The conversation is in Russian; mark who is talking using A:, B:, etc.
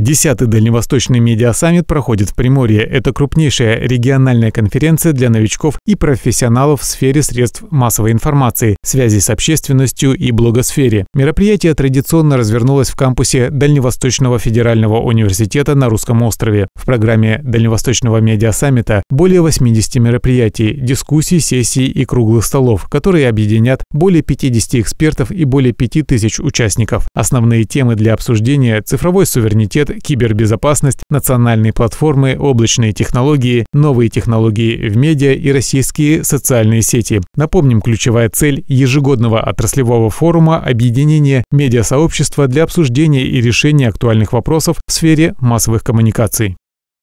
A: Десятый Дальневосточный медиасаммит проходит в Приморье. Это крупнейшая региональная конференция для новичков и профессионалов в сфере средств массовой информации, связи с общественностью и блогосфере. Мероприятие традиционно развернулось в кампусе Дальневосточного федерального университета на Русском острове. В программе Дальневосточного медиасаммита более 80 мероприятий, дискуссий, сессий и круглых столов, которые объединят более 50 экспертов и более 5000 участников. Основные темы для обсуждения – цифровой суверенитет, кибербезопасность, национальные платформы, облачные технологии, новые технологии в медиа и российские социальные сети. Напомним, ключевая цель ежегодного отраслевого форума – объединение медиасообщества для обсуждения и решения актуальных вопросов в сфере массовых коммуникаций.